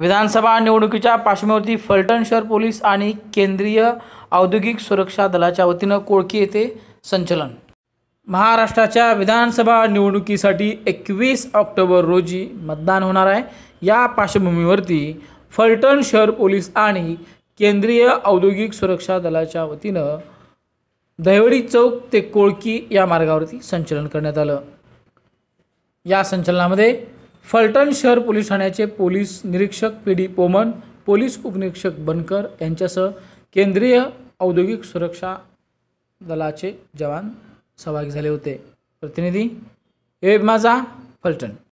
विधानसभा निवडणुकीच्या पार्श्वभूमीवरती फलटण शहर पोलीस आणि केंद्रीय औद्योगिक सुरक्षा दलाच्या वतीनं कोळकी येथे संचलन महाराष्ट्राच्या विधानसभा निवडणुकीसाठी एकवीस ऑक्टोबर रोजी मतदान होणार आहे या पार्श्वभूमीवरती फलटण शहर पोलीस आणि केंद्रीय औद्योगिक सुरक्षा दलाच्या वतीनं दहिवडी चौक ते कोळकी या मार्गावरती संचलन करण्यात आलं या संचलनामध्ये फलटण शहर पोलीस ठाण्याचे पोलीस निरीक्षक पी डी पोमन पोलीस उपनिरीक्षक बनकर यांच्यासह केंद्रीय औद्योगिक सुरक्षा दलाचे जवान सहभागी झाले होते प्रतिनिधी वेब माझा फलटण